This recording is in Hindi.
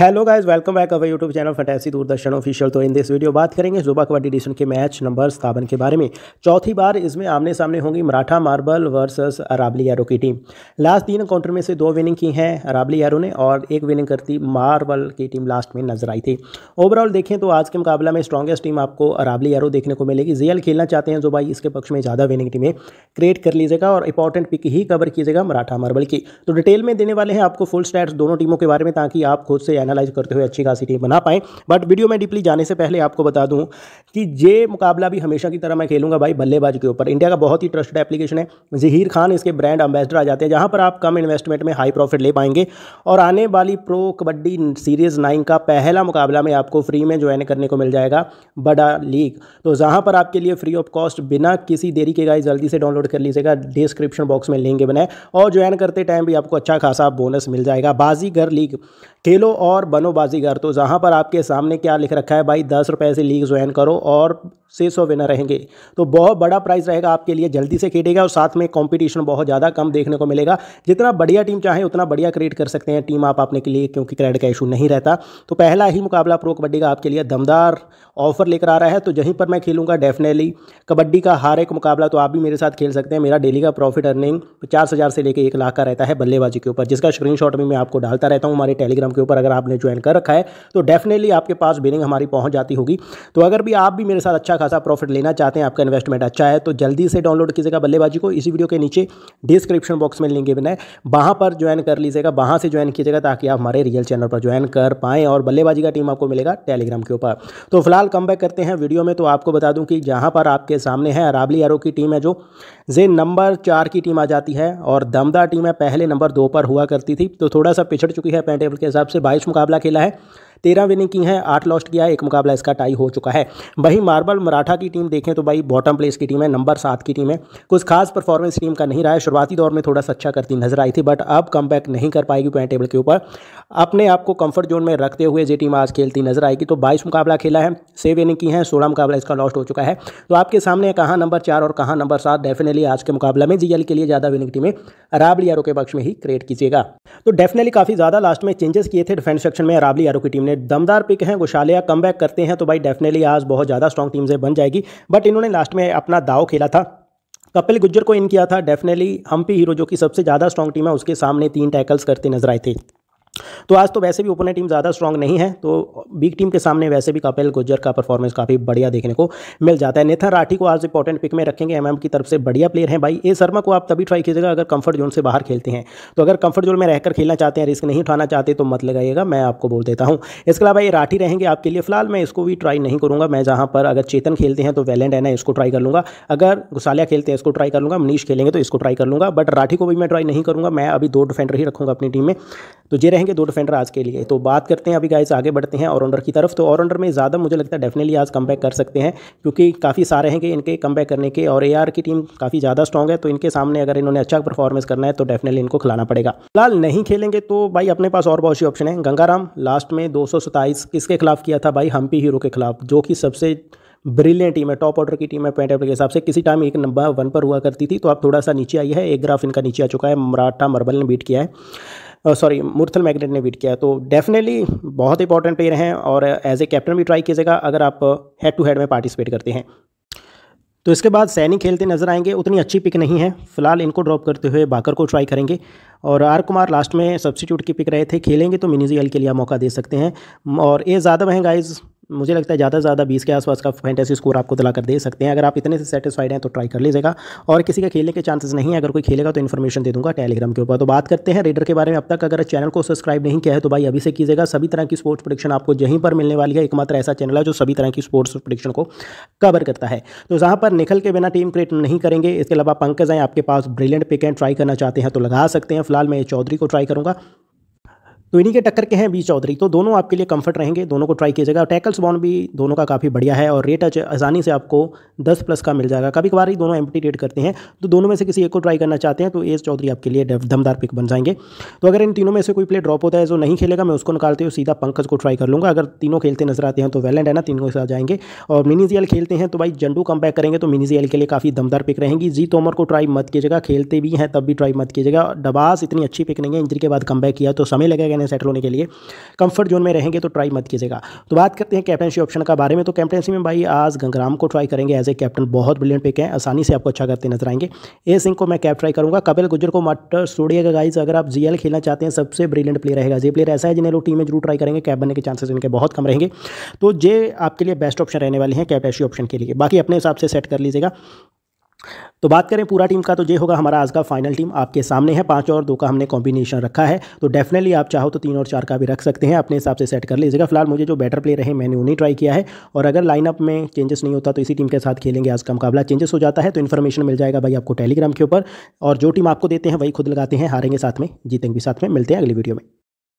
hello guys welcome back our YouTube channel fantasy Doordarshan official तो इन दिस वीडियो बात करेंगे सुबह कबड्डी डिशन के मैच नंबर सतावन के बारे में चौथी बार इसमें आमने सामने होंगी मराठा मार्बल वर्सेस अराबली एरो की टीम लास्ट तीन काउंटर में से दो विनिंग की हैं अराबली एरो ने और एक विनिंग करती मार्बल की टीम लास्ट में नजर आई थी ओवरऑल देखें तो आज के मुकाबला में स्ट्रॉगेस्ट टीम आपको अराबली एरो देखने को मिलेगी जीएल खेलना चाहते हैं जुबाई इसके पक्ष में ज़्यादा विनिंग टीमें क्रिएट कर लीजिएगा और इंपॉर्टेंट पिक ही कवर कीजिएगा मराठा मार्बल की तो डिटेल में देने वाले हैं आपको फुल स्टैट्स दोनों टीमों के बारे में ताकि आप खुद से एनालाइज करते हुए अच्छी खासी टीम बना पाएँ बट वीडियो में डीपली जाने से पहले आपको बता दूँ कि ये मुकाबला भी हमेशा की तरह मैं खेलूंगा भाई बल्लेबाज के ऊपर इंडिया का बहुत ही ट्रस्टेड एप्लीकेशन है जहीर खान इसके ब्रांड एम्बेसडर आ जाते हैं जहाँ पर आप कम इन्वेस्टमेंट में हाई प्रॉफिट ले पाएंगे और आने वाली प्रो कबड्डी सीरीज़ नाइन का पहला मुकाबला में आपको फ्री में ज्वाइन करने को मिल जाएगा बड़ा लीग तो जहाँ पर आपके लिए फ्री ऑफ कॉस्ट बिना किसी देरी के गाय जल्दी से डाउनलोड कर लीजिएगा डिस्क्रिप्शन बॉक्स में लिंक बनाए और ज्वाइन करते टाइम भी आपको अच्छा खासा बोनस मिल जाएगा बाजीगर लीग खेलो और और बनो बाजीगर तो जहाँ पर आपके सामने क्या लिख रखा है भाई दस रुपये से लीग ज्वाइन करो और छः सौ विनर रहेंगे तो बहुत बड़ा प्राइस रहेगा आपके लिए जल्दी से खेलेगा और साथ में कंपटीशन बहुत ज़्यादा कम देखने को मिलेगा जितना बढ़िया टीम चाहे उतना बढ़िया क्रिएट कर सकते हैं टीम आप अपने के लिए क्योंकि क्रेडिट का इशू नहीं रहता तो पहला ही मुकाबला प्रो कबड्डी का आपके लिए दमदार ऑफर लेकर आ रहा है तो यहीं पर मैं खेलूँगा डेफिनेटली कबड्डी का हर एक मुकाबला तो आप भी मेरे साथ खेल सकते हैं मेरा डेली का प्रॉफिट अर्निंग पचास हज़ार से लेकर एक लाख का रहता है बल्लेबाजी के ऊपर जिसका स्क्रीनशॉट भी मैं आपको डालता रहता हूँ हमारे टेलीग्राम के ऊपर अगर आप आपने ज्वाइन कर रखा है तो डेफिनेटली आपके पास बिलिंग हमारी पहुँच जाती होगी तो अगर भी आप भी मेरे साथ अच्छा खासा प्रॉफिट लेना चाहते हैं आपका इन्वेस्टमेंट अच्छा है तो जल्दी से डाउनलोड कीजिएगा बल्लेबाजी को इसी वीडियो के नीचे डिस्क्रिप्शन बॉक्स में लिंक बनाए वहाँ पर ज्वाइन कर लीजिएगा वहाँ से ज्वाइन कीजिएगा ताकि आप हमारे रियल चैनल पर ज्वाइन कर पाएँ और बल्लेबाजी का टीम आपको मिलेगा टेलीग्राम के ऊपर तो फिलहाल कम करते हैं वीडियो में तो आपको बता दूँ कि जहाँ पर आपके सामने है अराबली एरो की टीम है जो जे नंबर चार की टीम आ जाती है और दमदार टीम है पहले नंबर दो पर हुआ करती थी तो थोड़ा सा पिछड़ चुकी है पैंटेबल के हिसाब से बाईस मुकाबला खेला है तेरह विनिंग की हैं आठ लॉस्ट किया है एक मुकाबला इसका टाई हो चुका है वहीं मार्बल मराठा की टीम देखें तो भाई बॉटम प्लेस की टीम है नंबर सात की टीम है कुछ खास परफॉर्मेंस टीम का नहीं रहा है शुरुआती दौर में थोड़ा सा अच्छा करती नजर आई थी बट अब कम नहीं कर पाएगी पॉइंट टेबल के ऊपर अपने आप को कंफर्ट जोन में रखते हुए ये टीम आज खेलती नजर आएगी तो बाईस मुकाबला खेला है सेव इनिंग की है सोलह मुकाबला इसका लॉस्ट हो चुका है तो आपके सामने कहाँ नंबर चार और कहाँ नंबर सात डेफिनेटली आज के मुकाबले में जीएल के लिए ज़्यादा विनिंग टीमें अराबली आरो के पक्ष में ही क्रिएट कीजिएगा तो डेफिनेटली काफ़ी ज़्यादा लास्ट में चेंजेस किए थे डिफेंस सेक्शन में अराबली आरो की टीम सामने दमदार पिक हैं गोशालिया कम करते हैं तो भाई डेफिनेटली आज बहुत ज़्यादा स्ट्रॉन्ग से बन जाएगी बट इन्होंने लास्ट में अपना दाव खेला था कपिल गुज्जर को इन किया था डेफिनेटली हम्पी हीरो जो कि सबसे ज़्यादा स्ट्रॉन्ग टीम है उसके सामने तीन टैकल्स करते नजर आए थे तो आज तो वैसे भी ओपनर टीम ज़्यादा स्ट्रांग नहीं है तो बिग टीम के सामने वैसे भी कपिल गुज्जर का परफॉर्मेंस काफ़ी बढ़िया देखने को मिल जाता है नेथन राठी को आज इंपॉर्टेंट पिक में रखेंगे एमएम की तरफ से बढ़िया प्लेयर हैं भाई ए शर्मा को आप तभी ट्राई कीजिएगा अगर कंफर्ट जोन से बाहर खेलते हैं तो अगर कंफर्ट जोन में रहकर खेलना चाहते हैं रिस्क नहीं उठाना चाहते तो मत लगाइएगा मैं आपको बोल देता हूँ इसके अलावा ये राठी रहेंगे आपके लिए फिलहाल मैं इसको भी ट्राई नहीं करूँगा मैं जहाँ पर अगर चेतन खेलते हैं तो वैलेंड है ना इसको ट्राई कर लूँगा अगर गुसालिया खेलते हैं इसको ट्राई कर लूँगा मनीष खेलेंगे तो इसको ट्राई कर लूँगा बट राठी को भी मैं ट्राई नहीं करूँगा मैं अभी दो डिफेंडर ही रखूँगा अपनी टीम में तो ये रहेंगे रहेंगे दो डिफेंडर आज के लिए तो बात करते हैं अभी गाइस आगे बढ़ते हैं ऑलराउंडर की तरफ तो ऑलराउंडर में ज़्यादा मुझे लगता है डेफिनेटली आज कम कर सकते हैं क्योंकि काफ़ी सारे हैं कि इनके कम करने के और ए की टीम काफ़ी ज़्यादा स्ट्रॉग है तो इनके सामने अगर इन्होंने अच्छा परफॉर्मेंस करना है तो डेफिनेटली इनको खिलाना पड़ेगा लाल नहीं खेलेंगे तो भाई अपने पास और बहुत सी ऑप्शन है गंगाराम लास्ट में दो किसके खिलाफ किया था भाई हम्पी हीरो के खिलाफ जो कि सबसे ब्रिलियंट टीम है टॉप ऑर्डर की टीम है पॉइंट टेबल के हिसाब से किसी टाइम एक नंबर वन पर हुआ करती थी तो अब थोड़ा सा नीचे आई है एक ग्राफ इनका नीचे आ चुका है मराठा मरबल ने बीट किया है सॉरी मुरथल मैग्नेट ने बीट किया तो डेफिनेटली बहुत इंपॉर्टेंट प्लेयर हैं और एज ए कैप्टन भी ट्राई कीजिएगा अगर आप हेड टू हेड में पार्टिसिपेट करते हैं तो इसके बाद सैनी खेलते नजर आएंगे उतनी अच्छी पिक नहीं है फिलहाल इनको ड्रॉप करते हुए बाकर को ट्राई करेंगे और आर कुमार लास्ट में सब्सिट्यूट की पिक रहे थे खेलेंगे तो एल के लिए मौका दे सकते हैं और ये ज़्यादा महंगाइज मुझे लगता है ज़्यादा से ज़्यादा बीस के आसपास का फैंटेसी स्कोर आपको दिला कर दे सकते हैं अगर आप इतने से सेटिसफाइड हैं तो ट्राई कर लीजिएगा और किसी का खेलने के चांसेस नहीं है अगर कोई खेलेगा तो इन्फॉर्मेशन दे दूंगा टेलीग्राम के ऊपर तो बात करते हैं रेडर के बारे में अब तक अगर चैनल को सब्सक्राइब नहीं किया है तो भाई अभी से कीजिएगा सभी तरह की स्पोर्ट्स प्रोडिक्शन आपको यहीं पर मिलने वाली है एकमात्र ऐसा चैनल है जो सभी तरह की स्पोर्ट्स प्रोडिक्शन को कवर करता है तो जहाँ पर निकल के बिना टीम क्रिएट नहीं करेंगे इसके अलावा पंकज हैं आपके पास ब्रिलियंट पिक एंड ट्राई करना चाहते हैं तो लगा सकते हैं फिलहाल मैं चौधरी को ट्राई करूँगा तो इन्हीं के टक्कर के हैं बी चौधरी तो दोनों आपके लिए कंफर्ट रहेंगे दोनों को ट्राई कीजिएगा टैकल्स बॉन्ड भी दोनों का काफ़ी बढ़िया है और रेट आसानी से आपको 10 प्लस का मिल जाएगा कभी कभार ही दोनों एम्प्टी रेट करते हैं तो दोनों में से किसी एक को ट्राई करना चाहते हैं तो एज चौधरी आपके लिए दमदार पिक बन जाएंगे तो अगर इन तीनों में से कोई प्ले ड्रॉप होता है जो नहीं खेलेगा मैं उसको निकालते हुए सीधा पंकज को ट्राई कर लूँगा अगर तीनों खेलते नजर आते हैं तो वैलेंट है ना तीनों के साथ जाएंगे और मिनीजियल खेलते हैं तो भाई जंडू कम बैक करेंगे तो मिनीजियल के लिए काफ़ी दमदार पिक रहेंगी जी तोमर को ट्राई मत कीजिएगा खेलते भी हैं तब भी ट्राई मत कीजिएगा डबास इतनी अच्छी पिक नहीं है इंजरी के बाद कम किया तो समय लगेगा हैं सेटल होने के लिए कंफर्ट जोन में रहेंगे तो ट्राई मत कीजिएगा तो बात करते हैं कैप्टनशी ऑप्शन का बारे में तो कैप्टनसी में भाई आज गंगराम को ट्राई करेंगे एज ए कैप्टन बहुत ब्रिलियंट पिक है आसानी से आपको अच्छा करते नजर आएंगे ए सिंह को मैं कैप ट्राई करूँगा कपिल गुजर को मटर छोड़िएगा गाइज अगर आप जीएल खेलना चाहते हैं सबसे ब्रिलियंट प्लेयर रहेगा जे प्लेयर ऐसा है जिन्हें लोग टीम में जरूर ट्राई करेंगे कैप बनने के चांसेस इनके बहुत कम रहेंगे तो जे आपके लिए बेस्ट ऑप्शन रहने वाले हैं कैप्टनशी ऑप्शन के लिए बाकी अपने हिसाब से सेट कर लीजिएगा तो बात करें पूरा टीम का तो ये होगा हमारा आज का फाइनल टीम आपके सामने है पाँच और दो का हमने कॉम्बिनेशन रखा है तो डेफिनेटली आप चाहो तो तीन और चार का भी रख सकते हैं अपने हिसाब से सेट कर लीजिएगा फिलहाल मुझे जो बेटर प्लेयर है मैंने उन्हें ट्राई किया है और अगर लाइनअप में चेंजेस नहीं होता तो इसी टीम के साथ खेलेंगे आज का मुकाबला चेंजेस हो जाता है तो इन्फॉर्मेशन मिल जाएगा भाई आपको टेलीग्राम के ऊपर और जो टीम आपको देते हैं वही खुद लगाते हैं हारेंगे साथ में जीतेंगे भी साथ में मिलते हैं अगली वीडियो में